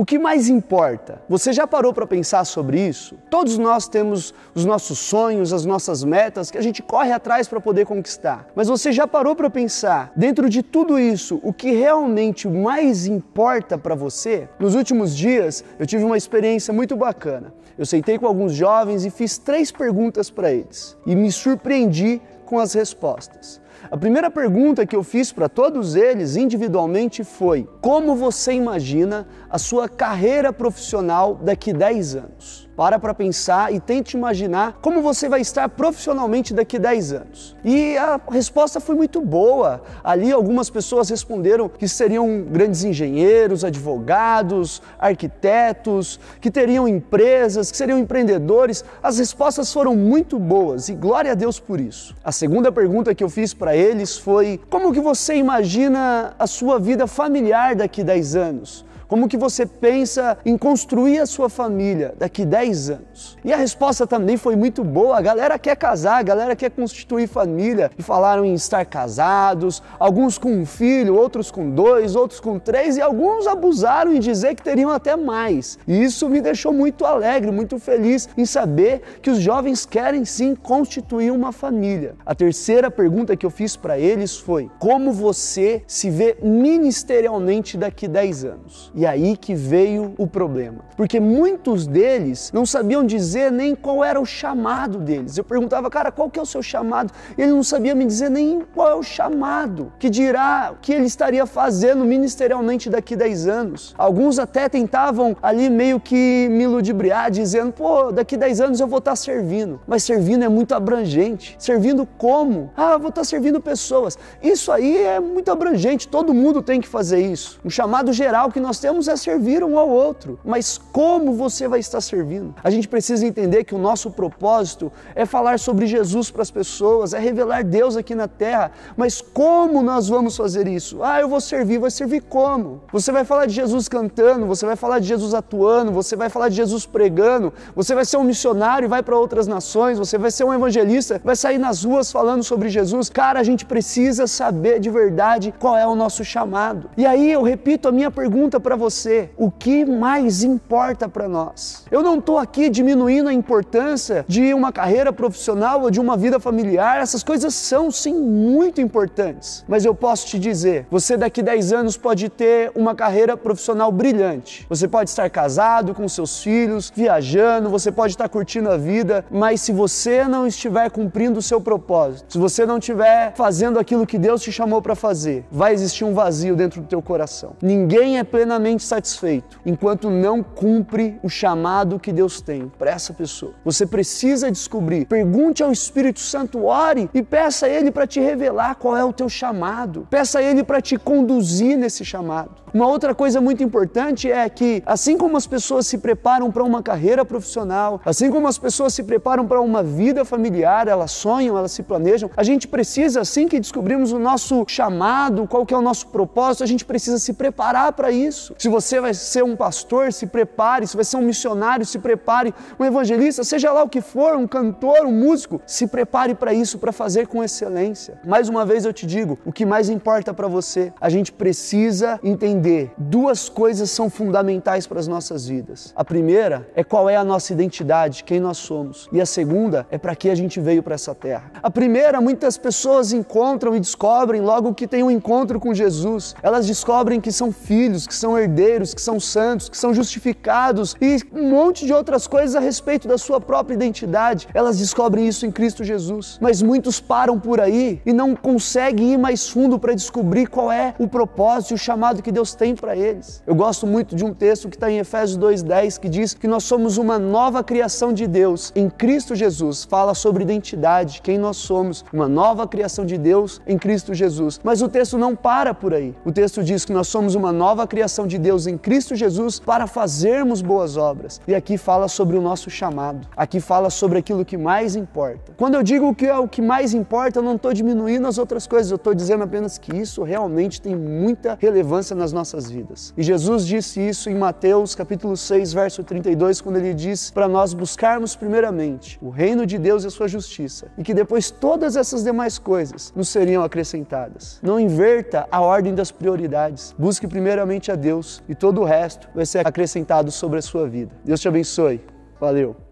O que mais importa? Você já parou para pensar sobre isso? Todos nós temos os nossos sonhos, as nossas metas que a gente corre atrás para poder conquistar. Mas você já parou para pensar, dentro de tudo isso, o que realmente mais importa para você? Nos últimos dias, eu tive uma experiência muito bacana. Eu sentei com alguns jovens e fiz três perguntas para eles e me surpreendi com as respostas. A primeira pergunta que eu fiz para todos eles individualmente foi: como você imagina a sua carreira profissional daqui 10 anos? Para para pensar e tente imaginar como você vai estar profissionalmente daqui a 10 anos. E a resposta foi muito boa. Ali algumas pessoas responderam que seriam grandes engenheiros, advogados, arquitetos, que teriam empresas, que seriam empreendedores. As respostas foram muito boas e glória a Deus por isso. A segunda pergunta que eu fiz para eles foi: como que você imagina a sua vida familiar daqui a 10 anos? Como que você pensa em construir a sua família daqui 10 anos? E a resposta também foi muito boa. A galera quer casar, a galera quer constituir família e falaram em estar casados, alguns com um filho, outros com dois, outros com três e alguns abusaram em dizer que teriam até mais. E isso me deixou muito alegre, muito feliz em saber que os jovens querem sim constituir uma família. A terceira pergunta que eu fiz para eles foi: como você se vê ministerialmente daqui 10 anos? E aí que veio o problema. Porque muitos deles não sabiam dizer nem qual era o chamado deles. Eu perguntava, cara, qual que é o seu chamado? Ele não sabia me dizer nem qual é o chamado, que dirá o que ele estaria fazendo ministerialmente daqui 10 anos. Alguns até tentavam ali meio que me ludibriar, dizendo, pô, daqui 10 anos eu vou estar tá servindo. Mas servindo é muito abrangente. Servindo como? Ah, vou estar tá servindo pessoas. Isso aí é muito abrangente, todo mundo tem que fazer isso. Um chamado geral que nós temos precisamos é servir um ao outro, mas como você vai estar servindo? A gente precisa entender que o nosso propósito é falar sobre Jesus para as pessoas, é revelar Deus aqui na terra, mas como nós vamos fazer isso? Ah, eu vou servir, vai servir como? Você vai falar de Jesus cantando, você vai falar de Jesus atuando, você vai falar de Jesus pregando, você vai ser um missionário e vai para outras nações, você vai ser um evangelista, vai sair nas ruas falando sobre Jesus. Cara, a gente precisa saber de verdade qual é o nosso chamado. E aí eu repito a minha pergunta para você o que mais importa para nós. Eu não estou aqui diminuindo a importância de uma carreira profissional ou de uma vida familiar, essas coisas são sim muito importantes. Mas eu posso te dizer: você daqui 10 anos pode ter uma carreira profissional brilhante, você pode estar casado com seus filhos, viajando, você pode estar curtindo a vida, mas se você não estiver cumprindo o seu propósito, se você não estiver fazendo aquilo que Deus te chamou para fazer, vai existir um vazio dentro do teu coração. Ninguém é plenamente plenamente satisfeito enquanto não cumpre o chamado que Deus tem para essa pessoa. Você precisa descobrir. Pergunte ao Espírito Santo, ore e peça a Ele para te revelar qual é o teu chamado. Peça a Ele para te conduzir nesse chamado. Uma outra coisa muito importante é que, assim como as pessoas se preparam para uma carreira profissional, assim como as pessoas se preparam para uma vida familiar, elas sonham, elas se planejam, a gente precisa, assim que descobrimos o nosso chamado, qual que é o nosso propósito, a gente precisa se preparar para isso. Se você vai ser um pastor, se prepare. Se vai ser um missionário, se prepare. Um evangelista, seja lá o que for, um cantor, um músico, se prepare para isso, para fazer com excelência. Mais uma vez eu te digo, o que mais importa para você, a gente precisa entender entender duas coisas são fundamentais para as nossas vidas. A primeira é qual é a nossa identidade, quem nós somos. E a segunda é para que a gente veio para essa terra. A primeira, muitas pessoas encontram e descobrem logo que tem um encontro com Jesus. Elas descobrem que são filhos, que são herdeiros, que são santos, que são justificados e um monte de outras coisas a respeito da sua própria identidade. Elas descobrem isso em Cristo Jesus. Mas muitos param por aí e não conseguem ir mais fundo para descobrir qual é o propósito e o chamado que Deus Deus tem para eles. Eu gosto muito de um texto que está em Efésios 2,10 que diz que nós somos uma nova criação de Deus em Cristo Jesus. Fala sobre identidade, quem nós somos, uma nova criação de Deus em Cristo Jesus. Mas o texto não para por aí. O texto diz que nós somos uma nova criação de Deus em Cristo Jesus para fazermos boas obras. E aqui fala sobre o nosso chamado. Aqui fala sobre aquilo que mais importa. Quando eu digo que é o que mais importa, eu não estou diminuindo as outras coisas, eu estou dizendo apenas que isso realmente tem muita relevância nas nossas nossas vidas. E Jesus disse isso em Mateus capítulo 6, verso 32, quando ele diz para nós buscarmos primeiramente o reino de Deus e a sua justiça, e que depois todas essas demais coisas nos seriam acrescentadas. Não inverta a ordem das prioridades. Busque primeiramente a Deus e todo o resto vai ser acrescentado sobre a sua vida. Deus te abençoe. Valeu!